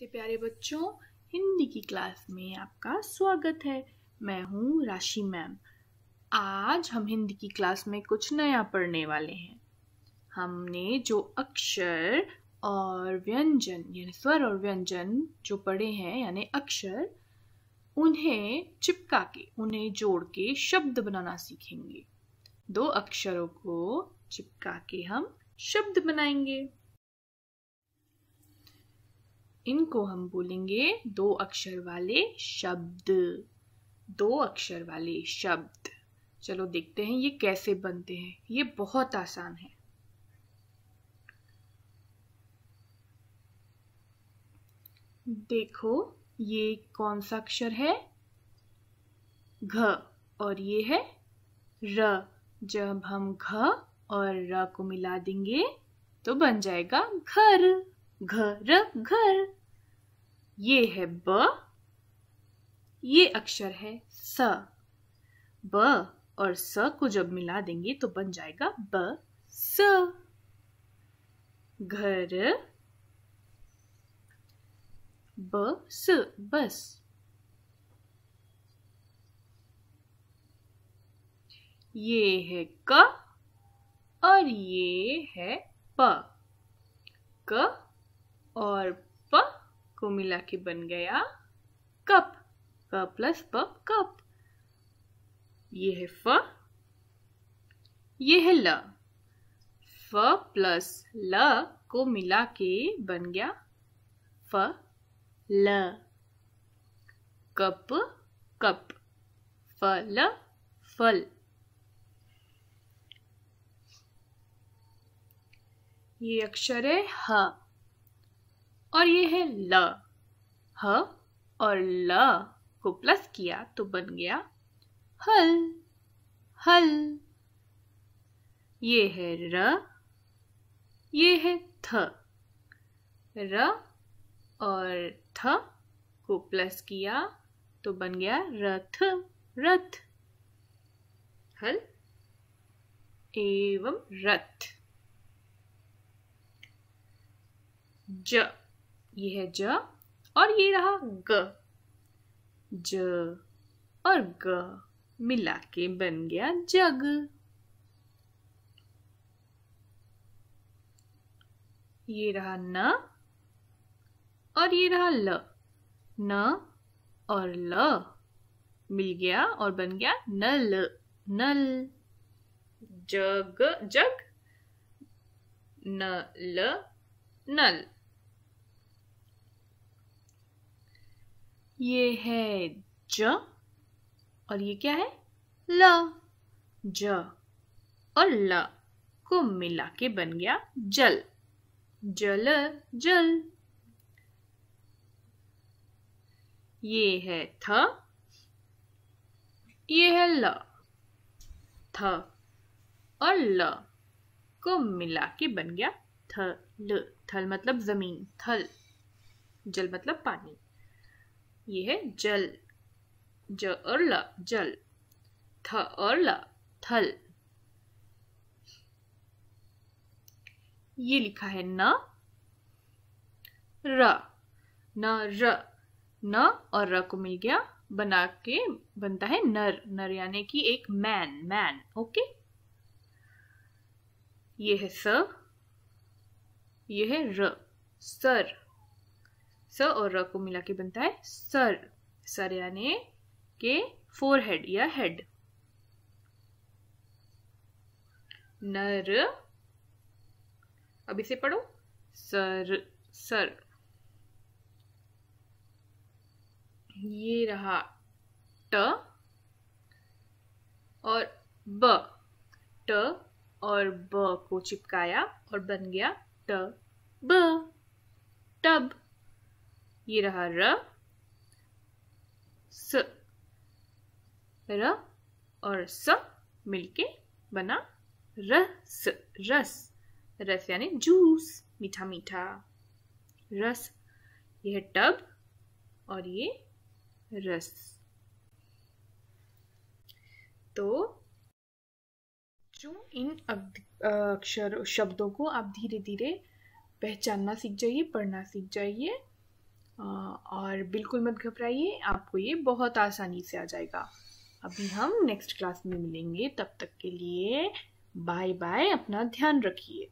के प्यारे बच्चों हिंदी की क्लास में आपका स्वागत है मैं हूँ राशि मैम आज हम हिंदी की क्लास में कुछ नया पढ़ने वाले हैं हमने जो अक्षर और व्यंजन यानी स्वर और व्यंजन जो पढ़े हैं यानी अक्षर उन्हें चिपका के उन्हें जोड़ के शब्द बनाना सीखेंगे दो अक्षरों को चिपका के हम शब्द बनाएंगे इनको हम बोलेंगे दो अक्षर वाले शब्द दो अक्षर वाले शब्द चलो देखते हैं ये कैसे बनते हैं ये बहुत आसान है देखो ये कौन सा अक्षर है घ और ये है र जब हम घ और र को मिला देंगे तो बन जाएगा घर घर घर ये है ब ये अक्षर है स ब और स को जब मिला देंगे तो बन जाएगा ब स घर ब स बस ये है क और ये है प क और को मिला के बन गया कप क प्लस पप कप ये है फ ये है ल फ प्लस ल को मिला के बन गया फ ल कप कप फल फल ये अक्षर है ह और ये है ल ह और ल को प्लस किया तो बन गया हल हल ये है र ये है थ र और थ को प्लस किया तो बन गया रथ रथ हल एवं रथ ज ये है ज और ये रहा ग ज और ग मिला के बन गया जग ये रहा न और ये रहा ल न और ल मिल गया और बन गया नल नल जग जग न ल नल ये है ज और ये क्या है ल ज और ल को मिला के बन गया जल जल जल ये है थ ये है ल थ और ल को मिला के बन गया थल थल मतलब जमीन थल जल मतलब पानी ये है जल ज और ल जल थ और ल थल ये लिखा है न र न र न और र को मिल गया बना के बनता है नर नर यानी कि एक मैन मैन ओके ये है स ये है र सर स और र को मिला के बनता है सर सर यानी के फोर हेड या हेड नर अब इसे पढ़ो सर सर ये रहा ट और ब ट और ब को चिपकाया और बन गया ट ब टब ये रहा र स र और स मिलके बना रस रस रस यानी जूस मीठा मीठा रस यह टब और ये रस तो जो इन अक्षर शब्दों को आप धीरे धीरे पहचानना सीख जाइए पढ़ना सीख जाइए और बिल्कुल मत घबराइए आपको ये बहुत आसानी से आ जाएगा अभी हम नेक्स्ट क्लास में मिलेंगे तब तक के लिए बाय बाय अपना ध्यान रखिए